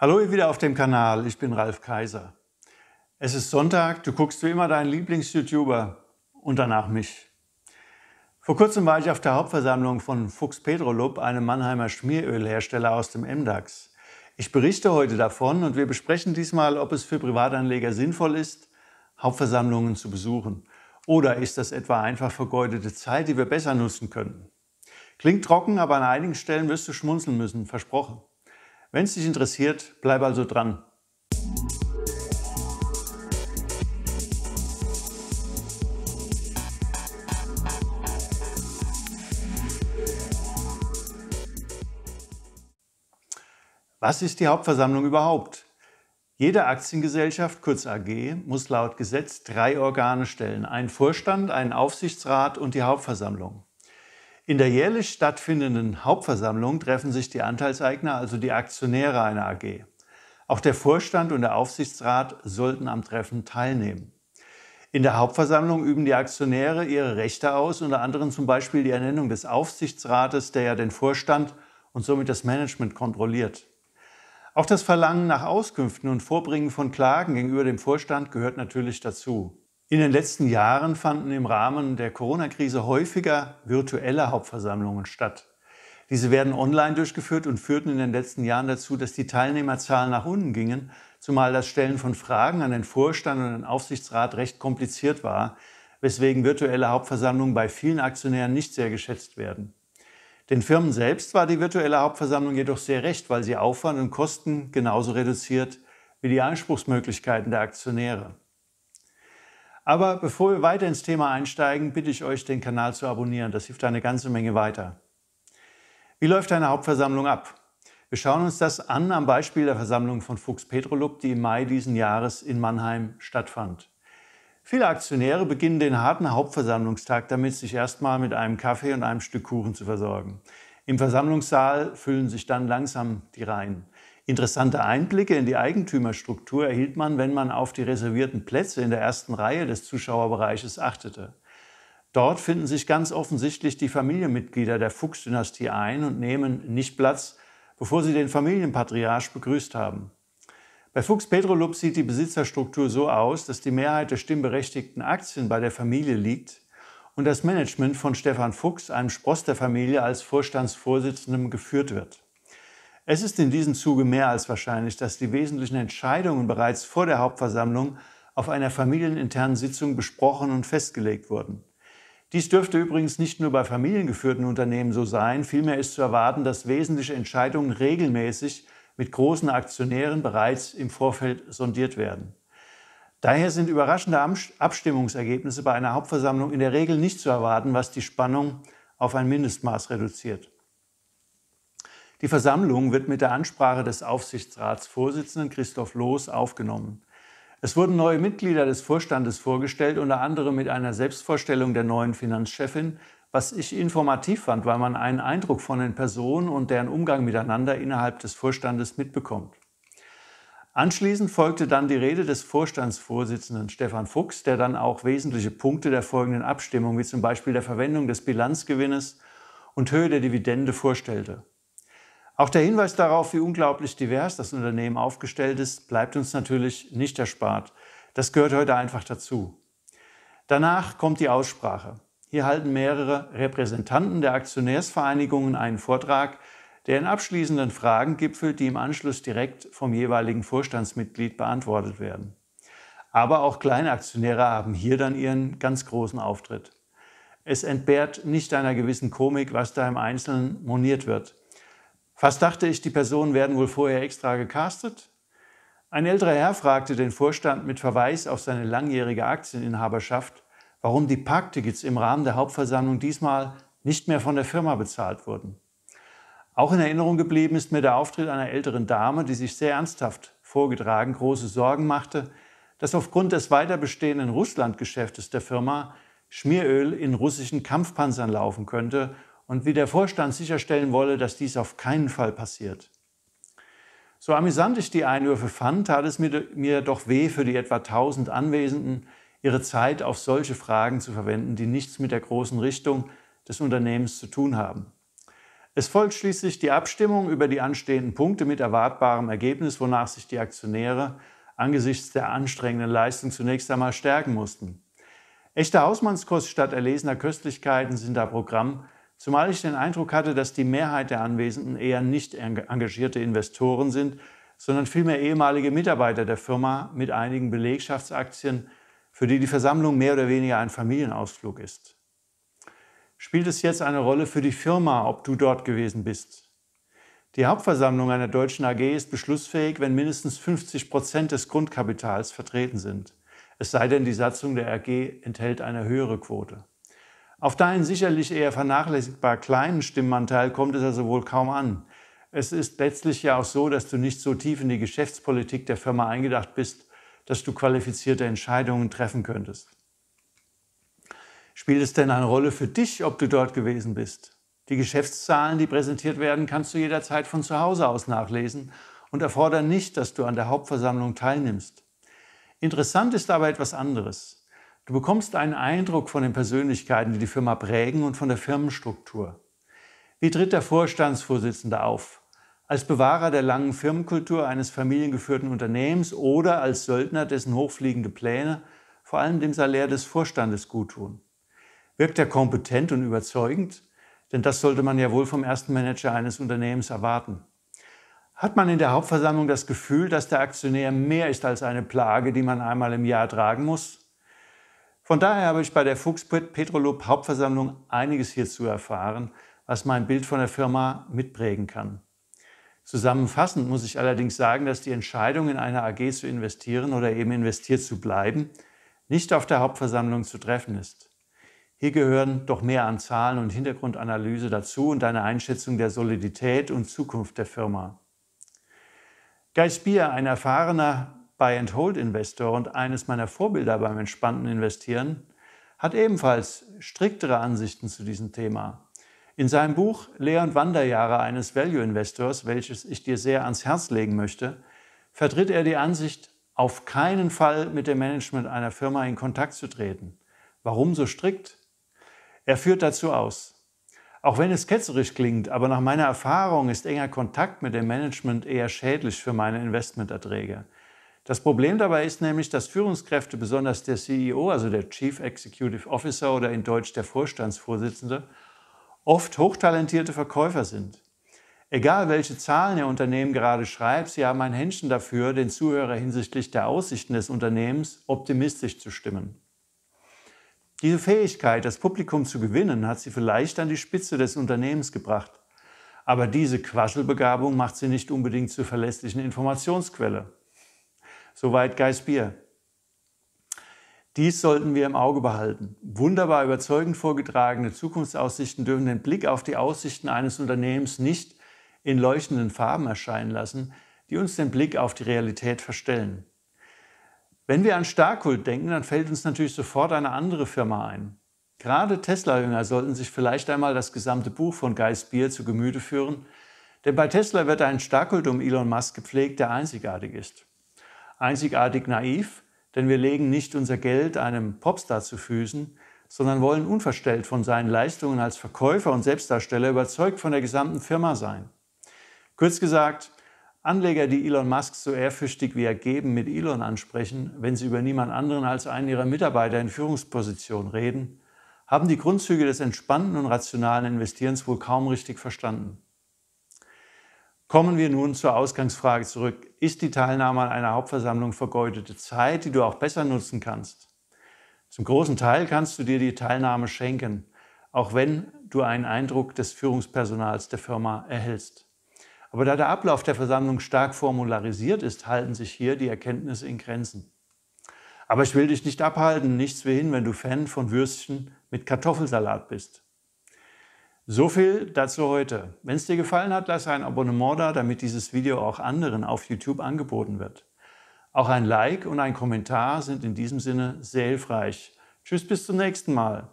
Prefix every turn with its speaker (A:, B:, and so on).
A: Hallo ihr wieder auf dem Kanal, ich bin Ralf Kaiser. Es ist Sonntag, du guckst wie immer deinen Lieblings-YouTuber und danach mich. Vor kurzem war ich auf der Hauptversammlung von Fuchs Petrolub, einem Mannheimer Schmierölhersteller aus dem MDAX. Ich berichte heute davon und wir besprechen diesmal, ob es für Privatanleger sinnvoll ist, Hauptversammlungen zu besuchen. Oder ist das etwa einfach vergeudete Zeit, die wir besser nutzen können? Klingt trocken, aber an einigen Stellen wirst du schmunzeln müssen, versprochen. Wenn es dich interessiert, bleib also dran. Was ist die Hauptversammlung überhaupt? Jede Aktiengesellschaft, kurz AG, muss laut Gesetz drei Organe stellen. Einen Vorstand, einen Aufsichtsrat und die Hauptversammlung. In der jährlich stattfindenden Hauptversammlung treffen sich die Anteilseigner, also die Aktionäre einer AG. Auch der Vorstand und der Aufsichtsrat sollten am Treffen teilnehmen. In der Hauptversammlung üben die Aktionäre ihre Rechte aus, unter anderem zum Beispiel die Ernennung des Aufsichtsrates, der ja den Vorstand und somit das Management kontrolliert. Auch das Verlangen nach Auskünften und Vorbringen von Klagen gegenüber dem Vorstand gehört natürlich dazu. In den letzten Jahren fanden im Rahmen der Corona-Krise häufiger virtuelle Hauptversammlungen statt. Diese werden online durchgeführt und führten in den letzten Jahren dazu, dass die Teilnehmerzahlen nach unten gingen, zumal das Stellen von Fragen an den Vorstand und den Aufsichtsrat recht kompliziert war, weswegen virtuelle Hauptversammlungen bei vielen Aktionären nicht sehr geschätzt werden. Den Firmen selbst war die virtuelle Hauptversammlung jedoch sehr recht, weil sie Aufwand und Kosten genauso reduziert wie die Einspruchsmöglichkeiten der Aktionäre. Aber bevor wir weiter ins Thema einsteigen, bitte ich euch, den Kanal zu abonnieren. Das hilft eine ganze Menge weiter. Wie läuft eine Hauptversammlung ab? Wir schauen uns das an am Beispiel der Versammlung von Fuchs Petrolub, die im Mai diesen Jahres in Mannheim stattfand. Viele Aktionäre beginnen den harten Hauptversammlungstag damit, sich erstmal mit einem Kaffee und einem Stück Kuchen zu versorgen. Im Versammlungssaal füllen sich dann langsam die Reihen. Interessante Einblicke in die Eigentümerstruktur erhielt man, wenn man auf die reservierten Plätze in der ersten Reihe des Zuschauerbereiches achtete. Dort finden sich ganz offensichtlich die Familienmitglieder der Fuchs-Dynastie ein und nehmen nicht Platz, bevor sie den Familienpatriarch begrüßt haben. Bei Fuchs Petrolub sieht die Besitzerstruktur so aus, dass die Mehrheit der stimmberechtigten Aktien bei der Familie liegt und das Management von Stefan Fuchs, einem Spross der Familie, als Vorstandsvorsitzendem geführt wird. Es ist in diesem Zuge mehr als wahrscheinlich, dass die wesentlichen Entscheidungen bereits vor der Hauptversammlung auf einer familieninternen Sitzung besprochen und festgelegt wurden. Dies dürfte übrigens nicht nur bei familiengeführten Unternehmen so sein, vielmehr ist zu erwarten, dass wesentliche Entscheidungen regelmäßig mit großen Aktionären bereits im Vorfeld sondiert werden. Daher sind überraschende Abstimmungsergebnisse bei einer Hauptversammlung in der Regel nicht zu erwarten, was die Spannung auf ein Mindestmaß reduziert. Die Versammlung wird mit der Ansprache des Aufsichtsratsvorsitzenden Christoph Loos aufgenommen. Es wurden neue Mitglieder des Vorstandes vorgestellt, unter anderem mit einer Selbstvorstellung der neuen Finanzchefin, was ich informativ fand, weil man einen Eindruck von den Personen und deren Umgang miteinander innerhalb des Vorstandes mitbekommt. Anschließend folgte dann die Rede des Vorstandsvorsitzenden Stefan Fuchs, der dann auch wesentliche Punkte der folgenden Abstimmung, wie zum Beispiel der Verwendung des Bilanzgewinnes und Höhe der Dividende, vorstellte. Auch der Hinweis darauf, wie unglaublich divers das Unternehmen aufgestellt ist, bleibt uns natürlich nicht erspart. Das gehört heute einfach dazu. Danach kommt die Aussprache. Hier halten mehrere Repräsentanten der Aktionärsvereinigungen einen Vortrag, der in abschließenden Fragen gipfelt, die im Anschluss direkt vom jeweiligen Vorstandsmitglied beantwortet werden. Aber auch kleine Aktionäre haben hier dann ihren ganz großen Auftritt. Es entbehrt nicht einer gewissen Komik, was da im Einzelnen moniert wird. Fast dachte ich, die Personen werden wohl vorher extra gecastet. Ein älterer Herr fragte den Vorstand mit Verweis auf seine langjährige Aktieninhaberschaft, warum die Parktickets im Rahmen der Hauptversammlung diesmal nicht mehr von der Firma bezahlt wurden. Auch in Erinnerung geblieben ist mir der Auftritt einer älteren Dame, die sich sehr ernsthaft vorgetragen große Sorgen machte, dass aufgrund des weiter bestehenden Russlandgeschäftes der Firma Schmieröl in russischen Kampfpanzern laufen könnte und wie der Vorstand sicherstellen wolle, dass dies auf keinen Fall passiert. So amüsant ich die Einwürfe fand, tat es mir, mir doch weh für die etwa 1000 Anwesenden, ihre Zeit auf solche Fragen zu verwenden, die nichts mit der großen Richtung des Unternehmens zu tun haben. Es folgt schließlich die Abstimmung über die anstehenden Punkte mit erwartbarem Ergebnis, wonach sich die Aktionäre angesichts der anstrengenden Leistung zunächst einmal stärken mussten. Echte Hausmannskost statt erlesener Köstlichkeiten sind da Programm Zumal ich den Eindruck hatte, dass die Mehrheit der Anwesenden eher nicht engagierte Investoren sind, sondern vielmehr ehemalige Mitarbeiter der Firma mit einigen Belegschaftsaktien, für die die Versammlung mehr oder weniger ein Familienausflug ist. Spielt es jetzt eine Rolle für die Firma, ob du dort gewesen bist? Die Hauptversammlung einer deutschen AG ist beschlussfähig, wenn mindestens 50 Prozent des Grundkapitals vertreten sind. Es sei denn, die Satzung der AG enthält eine höhere Quote. Auf deinen sicherlich eher vernachlässigbar kleinen Stimmanteil kommt es also wohl kaum an. Es ist letztlich ja auch so, dass du nicht so tief in die Geschäftspolitik der Firma eingedacht bist, dass du qualifizierte Entscheidungen treffen könntest. Spielt es denn eine Rolle für dich, ob du dort gewesen bist? Die Geschäftszahlen, die präsentiert werden, kannst du jederzeit von zu Hause aus nachlesen und erfordern nicht, dass du an der Hauptversammlung teilnimmst. Interessant ist aber etwas anderes. Du bekommst einen Eindruck von den Persönlichkeiten, die die Firma prägen und von der Firmenstruktur. Wie tritt der Vorstandsvorsitzende auf? Als Bewahrer der langen Firmenkultur eines familiengeführten Unternehmens oder als Söldner, dessen hochfliegende Pläne vor allem dem Salär des Vorstandes guttun? Wirkt er kompetent und überzeugend? Denn das sollte man ja wohl vom ersten Manager eines Unternehmens erwarten. Hat man in der Hauptversammlung das Gefühl, dass der Aktionär mehr ist als eine Plage, die man einmal im Jahr tragen muss? Von daher habe ich bei der Fuchs Petrolub Hauptversammlung einiges hierzu erfahren, was mein Bild von der Firma mitprägen kann. Zusammenfassend muss ich allerdings sagen, dass die Entscheidung, in eine AG zu investieren oder eben investiert zu bleiben, nicht auf der Hauptversammlung zu treffen ist. Hier gehören doch mehr an Zahlen und Hintergrundanalyse dazu und eine Einschätzung der Solidität und Zukunft der Firma. Guy Spier, ein erfahrener Buy-and-Hold-Investor und eines meiner Vorbilder beim entspannten Investieren, hat ebenfalls striktere Ansichten zu diesem Thema. In seinem Buch Lehr- und Wanderjahre eines Value-Investors, welches ich dir sehr ans Herz legen möchte, vertritt er die Ansicht, auf keinen Fall mit dem Management einer Firma in Kontakt zu treten. Warum so strikt? Er führt dazu aus. Auch wenn es ketzerisch klingt, aber nach meiner Erfahrung ist enger Kontakt mit dem Management eher schädlich für meine Investmenterträge. Das Problem dabei ist nämlich, dass Führungskräfte, besonders der CEO, also der Chief Executive Officer oder in Deutsch der Vorstandsvorsitzende, oft hochtalentierte Verkäufer sind. Egal welche Zahlen Ihr Unternehmen gerade schreibt, Sie haben ein Händchen dafür, den Zuhörer hinsichtlich der Aussichten des Unternehmens optimistisch zu stimmen. Diese Fähigkeit, das Publikum zu gewinnen, hat Sie vielleicht an die Spitze des Unternehmens gebracht. Aber diese Quasselbegabung macht Sie nicht unbedingt zur verlässlichen Informationsquelle. Soweit Geist Dies sollten wir im Auge behalten. Wunderbar überzeugend vorgetragene Zukunftsaussichten dürfen den Blick auf die Aussichten eines Unternehmens nicht in leuchtenden Farben erscheinen lassen, die uns den Blick auf die Realität verstellen. Wenn wir an Starkult denken, dann fällt uns natürlich sofort eine andere Firma ein. Gerade Tesla-Jünger sollten sich vielleicht einmal das gesamte Buch von Geist Bier zu Gemüte führen, denn bei Tesla wird ein Starkult um Elon Musk gepflegt, der einzigartig ist einzigartig naiv, denn wir legen nicht unser Geld einem Popstar zu Füßen, sondern wollen unverstellt von seinen Leistungen als Verkäufer und Selbstdarsteller überzeugt von der gesamten Firma sein. Kurz gesagt, Anleger, die Elon Musk so ehrfürchtig wie ergeben mit Elon ansprechen, wenn sie über niemand anderen als einen ihrer Mitarbeiter in Führungsposition reden, haben die Grundzüge des entspannten und rationalen Investierens wohl kaum richtig verstanden. Kommen wir nun zur Ausgangsfrage zurück. Ist die Teilnahme an einer Hauptversammlung vergeudete Zeit, die du auch besser nutzen kannst? Zum großen Teil kannst du dir die Teilnahme schenken, auch wenn du einen Eindruck des Führungspersonals der Firma erhältst. Aber da der Ablauf der Versammlung stark formularisiert ist, halten sich hier die Erkenntnisse in Grenzen. Aber ich will dich nicht abhalten, nichts wie hin, wenn du Fan von Würstchen mit Kartoffelsalat bist. So viel dazu heute. Wenn es dir gefallen hat, lass ein Abonnement da, damit dieses Video auch anderen auf YouTube angeboten wird. Auch ein Like und ein Kommentar sind in diesem Sinne sehr hilfreich. Tschüss, bis zum nächsten Mal.